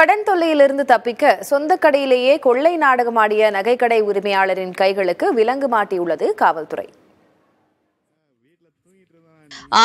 கடன் தொல்லையிலிருந்து தப்பிக்க சொந்த கடையிலேயே கொள்ளை நாடகமாடிய நகைக்கடை உரிமையாளரின் கைகளுக்கு விலங்கு மாட்டியுள்ளது காவல்துறை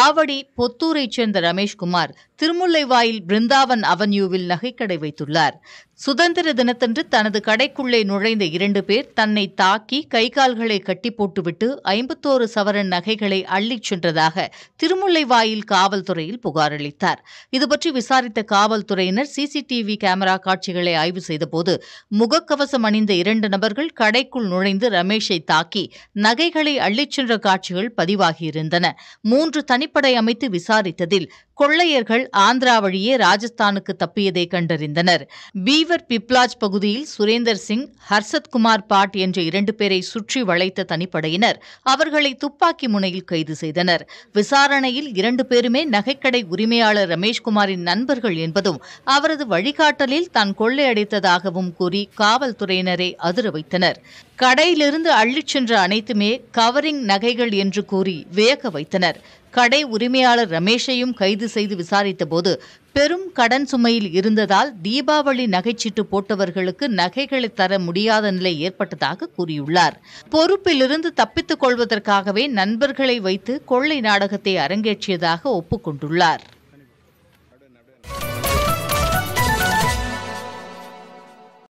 ஆவடி பொத்தூரை சேர்ந்த ரமேஷ்குமார் திருமுல்லைவாயில் பிருந்தாவன் அவென்யூவில் நகைக்கடை வைத்துள்ளார் சுதந்திர தினத்தன்று தனது கடைக்குள்ளே நுழைந்த இரண்டு பேர் தன்னை தாக்கி கை கால்களை கட்டி போட்டுவிட்டு ஐம்பத்தோரு சவரன் நகைகளை அள்ளிச் சென்றதாக திருமுல்லைவாயில் காவல்துறையில் புகார் அளித்தார் இதுபற்றி விசாரித்த காவல்துறையினர் சிசிடிவி கேமரா காட்சிகளை ஆய்வு செய்தபோது முகக்கவசம் அணிந்த இரண்டு நபர்கள் கடைக்குள் நுழைந்து ரமேஷை தாக்கி நகைகளை அள்ளிச் சென்ற காட்சிகள் பதிவாகியிருந்தன மூன்று தனிப்படை அமைத்து விசாரித்ததில் கொள்ளையர்கள் ஆந்திரா வழியே ராஜஸ்தானுக்கு தப்பியதை கண்டறிந்தனர் பீவர் பிப்லாஜ் பகுதியில் சுரேந்தர் சிங் ஹர்சத் குமார் பாட் என்ற இரண்டு பேரை சுற்றி வளைத்த தனிப்படையினர் அவர்களை துப்பாக்கி முனையில் கைது செய்தனர் விசாரணையில் இரண்டு பேருமே நகைக்கடை உரிமையாளர் ரமேஷ்குமாரின் நண்பர்கள் என்பதும் அவரது வழிகாட்டலில் தான் கொள்ளையடைத்ததாகவும் கூறி காவல்துறையினரை அதிர வைத்தனர் கடையிலிருந்து அள்ளிச் சென்ற அனைத்துமே கவரிங் நகைகள் என்று கூறி வியக்க வைத்தனர் கடை உரிமையாளர் ரமேஷையும் கைது செய்து விசாரித்தபோது பெரும் கடன் சுமையில் இருந்ததால் தீபாவளி நகைச்சீட்டு போட்டவர்களுக்கு நகைகளை தர முடியாத நிலை ஏற்பட்டதாக கூறியுள்ளார் பொறுப்பிலிருந்து தப்பித்துக் கொள்வதற்காகவே நண்பர்களை வைத்து கொள்ளை நாடகத்தை அரங்கேற்றியதாக ஒப்புக்கொண்டுள்ளார்